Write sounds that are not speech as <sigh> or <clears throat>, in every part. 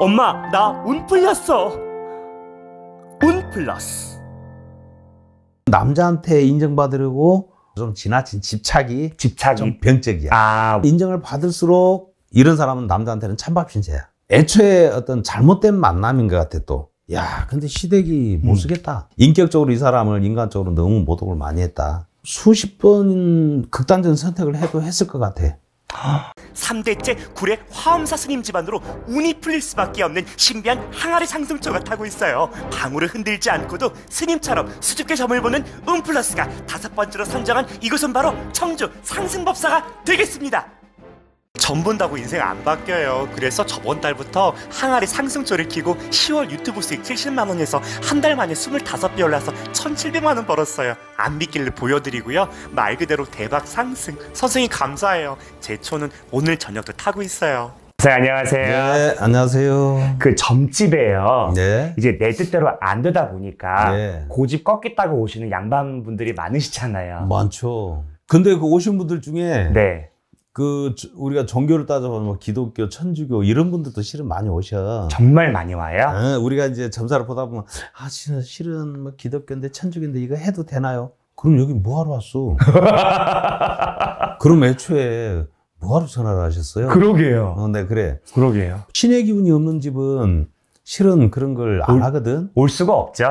엄마, 나 운 풀렸어. 운 플러스. 남자한테 인정받으려고 좀 지나친 집착이 집착이 좀 병적이야. 아. 인정을 받을수록 이런 사람은 남자한테는 찬밥 신세야. 애초에 어떤 잘못된 만남인 것 같아 또. 야, 근데 시댁이 못 음. 쓰겠다. 음. 인격적으로 이 사람을 인간적으로 너무 모독을 많이 했다. 수십 번 극단적인 선택을 해도 했을 것 같아. 3대째 굴의 화엄사 스님 집안으로 운이 풀릴 수밖에 없는 신비한 항아리 상승초가 타고 있어요. 방울을 흔들지 않고도 스님처럼 수줍게 점을 보는 음플러스가 다섯 번째로 선정한 이곳은 바로 청주 상승법사가 되겠습니다. 전분다고 인생 안 바뀌어요. 그래서 저번 달부터 항아리 상승조를 키고 10월 유튜브 수익 70만 원에서 한 달 만에 25배 올라서 1,700만 원 벌었어요. 안 믿길래 보여드리고요. 말 그대로 대박 상승. 선생님 감사해요. 제초는 오늘 저녁도 타고 있어요. 네, 안녕하세요. 네, 안녕하세요. 그 점집에요. 네. 이제 내 뜻대로 안 되다 보니까 네. 고집 꺾겠다고 오시는 양반분들이 많으시잖아요. 많죠. 근데 그 오신 분들 중에 네. 그 우리가 종교를 따져보면 뭐 기독교, 천주교 이런 분들도 실은 많이 오셔. 정말 많이 와요. 네, 우리가 이제 점사를 보다 보면 아 실은 실은 뭐 기독교인데 천주교인데 이거 해도 되나요? 그럼 여기 뭐하러 왔어? <laughs> 그럼 애초에 뭐하러 전화를 하셨어요? 그러게요. 어, 네 그래. 그러게요. 신의 기운이 없는 집은 실은 그런 걸 안 하거든. 올 수가 없죠.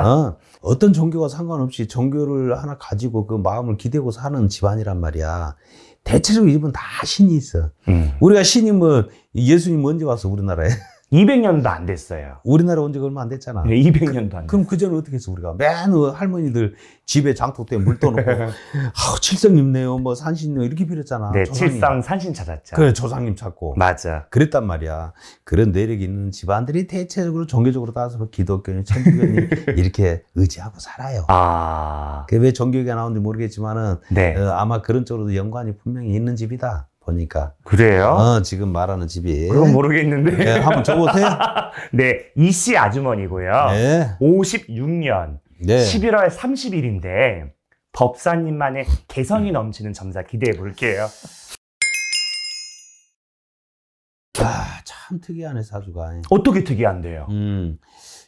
어. 떤 종교와 상관없이 종교를 하나 가지고 그 마음을 기대고 사는 집안이란 말이야. 대체적으로 이집은 다 신이 있어. 음. 우리가 신이 뭐 예수님 언제 와서 우리나라에 <laughs> 200년도 안 됐어요. 우리나라 온지 얼마 안 됐잖아. 네, 200년도 안. 그, 그럼 그 전에 어떻게 했어 우리가? 맨 어, 할머니들 집에 장독대에 물 떠놓고 <laughs> 아우 칠성 입네요, 뭐 산신요 이렇게 빌었잖아. 네, 조상님. 칠성 산신 찾았죠. 그래, 조상님 찾고. 맞아. 그랬단 말이야. 그런 내력이 있는 집안들이 대체적으로 종교적으로 따져서 뭐 기독교니 천주교니 <laughs> 이렇게 의지하고 살아요. 아. 그왜 종교가 나오는지 모르겠지만은 네. 어, 아마 그런 쪽으로도 연관이 분명히 있는 집이다. 보니까. 그래요? 어, 지금 말하는 집이. 그건 모르겠는데. 네, 한번 적보세요 <laughs> 네, 이씨 아주머니고요. 네. 56년 네. 11월 30일인데 법사님만의 개성이 넘치는 점사 기대해 볼게요. 아, 참특이하 사주가. 어떻게 특이한데요? 음,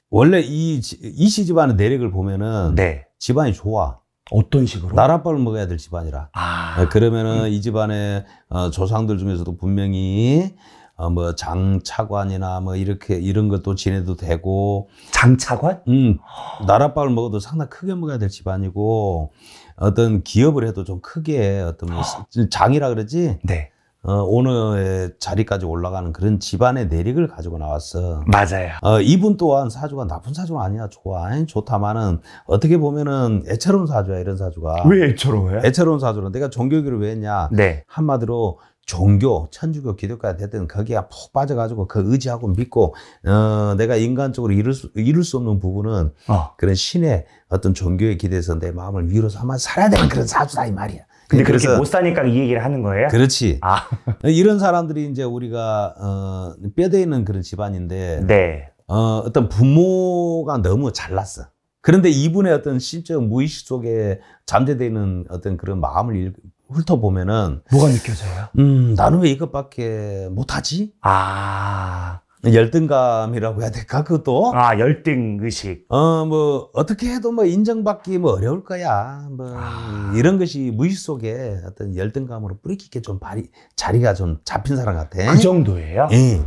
원래 이, 이씨 집안의 내력을 보면은 네. 집안이 좋아. 어떤 식으로? 나랏밥을 먹어야 될 집안이라. 아. 네, 그러면은 음. 이 집안의 어, 조상들 중에서도 분명히 어, 뭐 장차관이나 뭐 이렇게 이런 것도 지내도 되고. 장차관? 음. 나랏밥을 먹어도 상당히 크게 먹어야 될 집안이고 어떤 기업을 해도 좀 크게 어떤 뭐 아. 장이라 그러지? 네. 어, 오늘의 자리까지 올라가는 그런 집안의 내력을 가지고 나왔어. 맞아요. 어, 이분 또한 사주가 나쁜 사주는 아니야. 좋아. 아니, 좋다마는 어떻게 보면은 애처로운 사주야, 이런 사주가. 왜 애처로워요? 애처로운 사주는 내가 종교교를 왜 했냐. 네. 한마디로 종교, 천주교, 기독교가 됐든 거기에 푹 빠져가지고 그 의지하고 믿고 어, 내가 인간적으로 이룰 수, 이룰 수 없는 부분은 어. 그런 신의 어떤 종교에 기대서 내 마음을 위로 삼아 살아야 되는 그런 사주다 이 말이야. 근데 그렇게 못 사니까 이 얘기를 하는 거예요? 그렇지. 아. <laughs> 이런 사람들이 이제 우리가 어, 뼈대 있는 그런 집안인데 네. 어, 어떤 부모가 너무 잘났어. 그런데 이분의 어떤 심적 무의식 속에 잠재되어 있는 어떤 그런 마음을 훑어보면은 뭐가 느껴져요? 음, 나는 왜 이것밖에 못하지? 아. 열등감이라고 해야 될까 그것도 아 열등 의식 어뭐 어떻게 해도 뭐 인정받기 뭐 어려울 거야 뭐 아... 이런 것이 무의식 속에 어떤 열등감으로 뿌리 깊게 좀 발이 자리가 좀 잡힌 사람 같아 그 정도예요? 예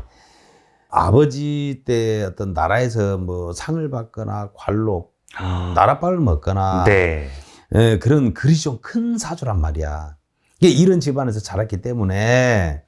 아버지 때 어떤 나라에서 뭐 상을 받거나 관로 아... 나라밥을 먹거나 네 예, 그런 그릇이 좀 큰 사주란 말이야 이게 이런 집안에서 자랐기 때문에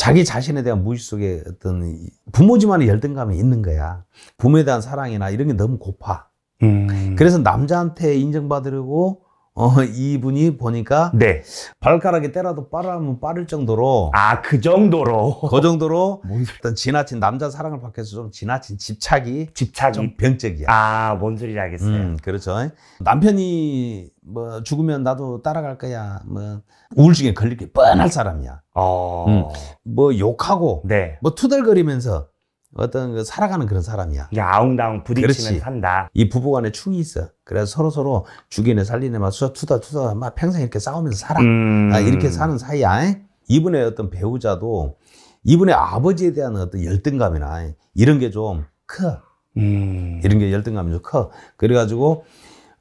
자기 자신에 대한 무의 식 속에 어떤 부모지만의 열등감이 있는 거야. 부모에 대한 사랑이나 이런 게 너무 고파. 음. 그래서 남자한테 인정받으려고 어, 이분이 보니까 네. 발가락에 때라도 빠르면 빠를 정도로 아 그 정도로 그 정도로 일단 지나친 남자 사랑을 받게해서 좀 지나친 집착이 집착이 좀 병적이야. 아뭔 소리지 겠어요 음, 그렇죠. 남편이 뭐 죽으면 나도 따라갈 거야. 뭐 우울증에 걸릴 게 뻔할 사람이야. 어... 음, 뭐 욕하고 네. 뭐 투덜거리면서 어떤 그 살아가는 그런 사람이야. 아웅다웅 부딪히면 산다. 이 부부간에 충이 있어. 그래서 서로 서로 죽이네 살리네 막 수다 투다 투다 막 평생 이렇게 싸우면서 살아. 아, 음... 아, 이렇게 사는 사이야. 에? 이분의 어떤 배우자도 이분의 아버지에 대한 어떤 열등감이나 이런 게 좀 커. 음... 이런 게 열등감이 좀 커. 그래가지고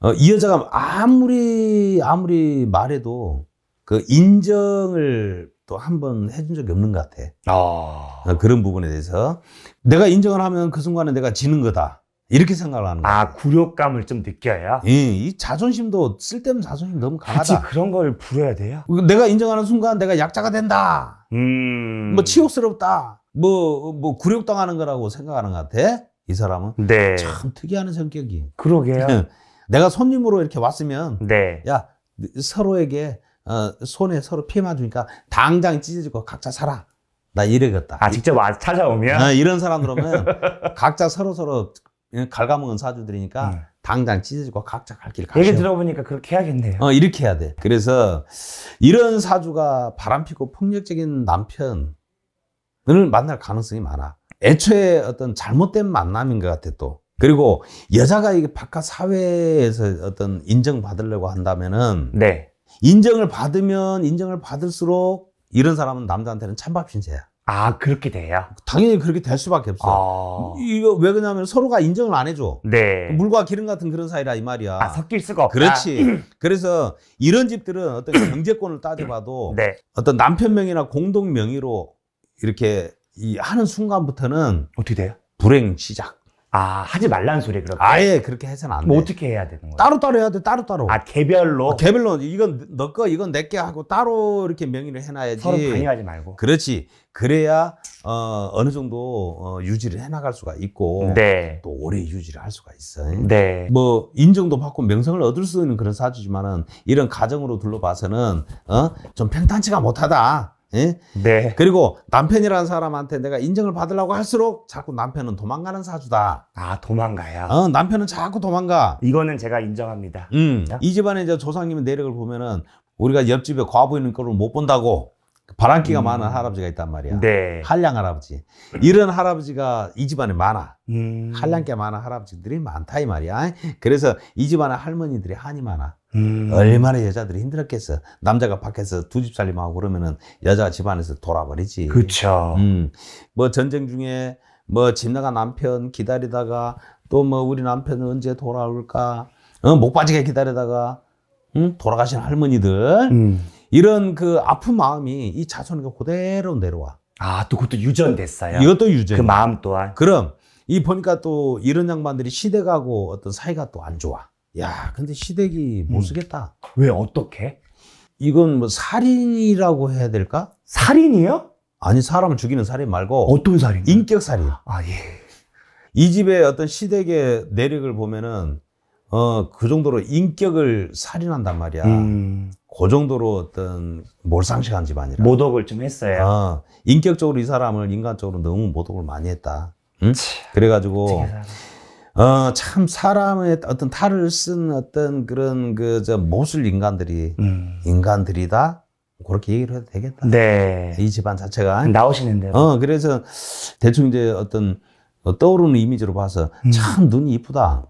어, 이 여자가 아무리 아무리 말해도 그 인정을 또한번 해준 적이 없는 것 같아. 아. 어, 그런 부분에 대해서 내가 인정을 하면 그 순간에 내가 지는 거다. 이렇게 생각을 하는 거야. 아, 굴욕감을 좀 느껴야? 예, 이 자존심도, 쓸데없는 자존심 너무 강하다. 그치, 그런 걸 부려야 돼요? 그 내가 인정하는 순간 내가 약자가 된다. 음. 뭐, 치욕스럽다. 뭐, 뭐, 굴욕당하는 거라고 생각하는 것 같아. 이 사람은. 네. 참 특이한 성격이. 그러게요. <laughs> 내가 손님으로 이렇게 왔으면. 네. 야, 네, 서로에게 어, 손에 서로 피해만 주니까 당장 찢어지고 각자 살아. 나이래겠다 아, 직접 와, 찾아오면? 어, 이런 사람들오면 <laughs> 각자 서로 서로 갈가먹은 예, 사주들이니까 음. 네. 당장 찢어지고 각자 갈 길 가세요. 얘기 들어보니까 그렇게 해야겠네요. 어, 이렇게 해야 돼. 그래서 이런 사주가 바람피고 폭력적인 남편을 만날 가능성이 많아. 애초에 어떤 잘못된 만남인 것 같아 또. 그리고 여자가 이게 바깥 사회에서 어떤 인정받으려고 한다면은 네. 인정을 받으면 인정을 받을수록 이런 사람은 남자한테는 찬밥 신세야. 아 그렇게 돼요? 당연히 그렇게 될 수밖에 없어. 아... 이거 왜 그러냐면 서로가 인정을 안 해줘. 네. 물과 기름 같은 그런 사이라 이 말이야. 아 섞일 수가 없다. 그렇지. <clears throat> 그래서 이런 집들은 어떤 <clears throat> 경제권을 따져봐도 <clears throat> 네. 어떤 남편 명의나 공동 명의로 이렇게 이 하는 순간부터는 어떻게 돼요? 불행 시작. 아 하지 말란 소리 그렇게. 아예 그렇게 해서는 안 돼. 뭐 어떻게 해야 되는 거야? 따로 따로 해야 돼. 따로 따로. 아 개별로. 아, 개별로 이건 너거 이건 내게 하고 따로 이렇게 명의를 해놔야지. 서로 강요하지 말고. 그렇지. 그래야 어, 어느 정도 어, 유지를 해나갈 수가 있고 네. 또 오래 유지를 할 수가 있어요. 네. 뭐 인정도 받고 명성을 얻을 수 있는 그런 사주지만은 이런 가정으로 둘러봐서는 어? 좀 평탄치가 못하다. 예? 네. 그리고 남편이라는 사람한테 내가 인정을 받으려고 할수록 자꾸 남편은 도망가는 사주다. 아, 도망가요? 어, 남편은 자꾸 도망가. 이거는 제가 인정합니다. 음. 이 집안의 이제 조상님의 내력을 보면은 우리가 옆집에 과부인인 거못 본다고 바람기가 음. 많은 할아버지가 있단 말이야. 네. 한량 할아버지. 이런 할아버지가 이 집안에 많아. 음. 한량께 많은 할아버지들이 많다 이 말이야. 그래서 이 집안에 할머니들이 한이 많아. 음. 얼마나 여자들이 힘들었겠어. 남자가 밖에서 두 집 살림하고 그러면은 여자가 집안에서 돌아버리지. 그렇죠. 음. 뭐 전쟁 중에 뭐집 나가 남편 기다리다가 또 뭐 우리 남편은 언제 돌아올까? 어, 목 빠지게 기다리다가 응? 돌아가신 할머니들 음. 이런 그 아픈 마음이 이 자손에게 그대로 내려와. 아, 또 그것도 유전됐어요. 이것도 유전. 그 마음 또한. 그럼 이 보니까 또 이런 양반들이 시대가고 어떤 사이가 또 안 좋아. 야, 근데 시댁이 못 음. 쓰겠다. 음. 왜 어떻게? 이건 뭐 살인이라고 해야 될까? 살인이요? 아니 사람을 죽이는 살인 말고 어떤 살인? 인격 살인. 아 예. 이 집의 어떤 시댁의 내력을 보면은 어그 정도로 인격을 살인한단 말이야. 음. 그 정도로 어떤 몰상식한 집안이라. 모독을 좀 했어요. 어, 인격적으로 이 사람을 인간적으로 너무 모독을 많이 했다. 응? 그래가지고 어, 참 사람의 어떤 탈을 쓴 어떤 그런 그저 모술 인간들이 음. 인간들이다. 그렇게 얘기를 해도 되겠다. 네. 이 집안 자체가 나오시는데 어, 그래서 대충 이제 어떤 어, 떠오르는 이미지로 봐서 음. 참 눈이 이쁘다.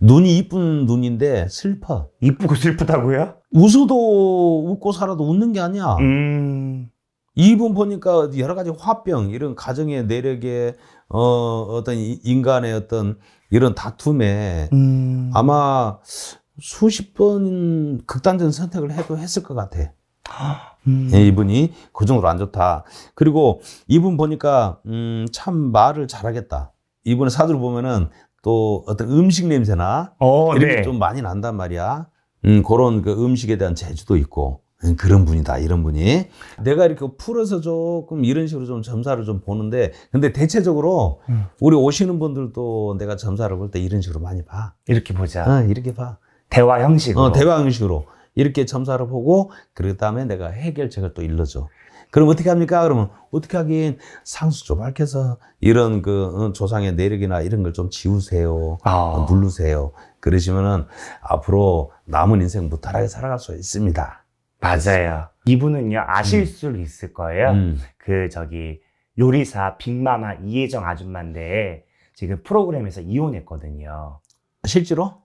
눈이 이쁜 눈인데 슬퍼. 이쁘고 슬프다고요? 웃어도 웃고 살아도 웃는 게 아니야. 음. 이분 보니까 여러 가지 화병, 이런 가정의 내력에 어, 어떤 인간의 어떤 이런 다툼에 음. 아마 수십 번 극단적인 선택을 해도 했을 것 같아. 음. 예, 이분이 그 정도로 안 좋다. 그리고 이분 보니까 음, 참 말을 잘하겠다. 이분의 사주를 보면은 또 어떤 음식 냄새나 오, 어, 이런 네. 게좀 많이 난단 말이야. 음, 그런 그 음식에 대한 재주도 있고 음, 그런 분이다 이런 분이 내가 이렇게 풀어서 조금 이런 식으로 좀 점사를 좀 보는데 근데 대체적으로 음. 우리 오시는 분들도 내가 점사를 볼 때 이런 식으로 많이 봐 이렇게 보자 어, 이렇게 봐 대화 형식으로 어, 대화 형식으로 이렇게 점사를 보고 그 다음에 내가 해결책을 또 일러줘 그럼 어떻게 합니까 그러면 어떻게 하긴 상수 좀 밝혀서 이런 그 어, 조상의 내력이나 이런 걸 좀 지우세요 아. 어, 누르세요 그러시면은 앞으로 남은 인생 무탈하게 살아갈 수 있습니다. 맞아요. 이분은요, 아실 음. 수 있을 거예요. 음. 그, 저기, 요리사 빅마마 이혜정 아줌마인데 지금 프로그램에서 이혼했거든요. 실제로?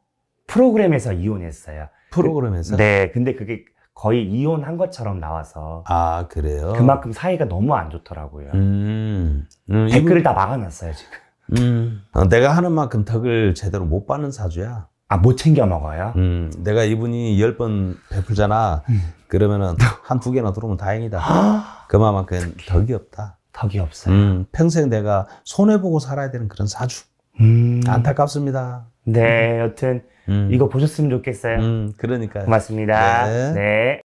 프로그램에서 이혼했어요. 프로그램에서? 그, 네. 근데 그게 거의 이혼한 것처럼 나와서. 아, 그래요? 그만큼 사이가 너무 안 좋더라고요. 음, 음 댓글을 이분... 다 막아놨어요, 지금. 음, 어, 내가 하는 만큼 덕을 제대로 못 받는 사주야. 아, 못 챙겨 먹어요? 음, 내가 이분이 열 번 베풀잖아. 음. 그러면은 한 두 개나 들어오면 다행이다. 아. 그만큼 덕이 없다. 덕이 없어요. 음, 평생 내가 손해보고 살아야 되는 그런 사주. 음. 안타깝습니다. 네, 여튼 음. 이거 보셨으면 좋겠어요. 음, 그러니까요. 고맙습니다. 네. 네.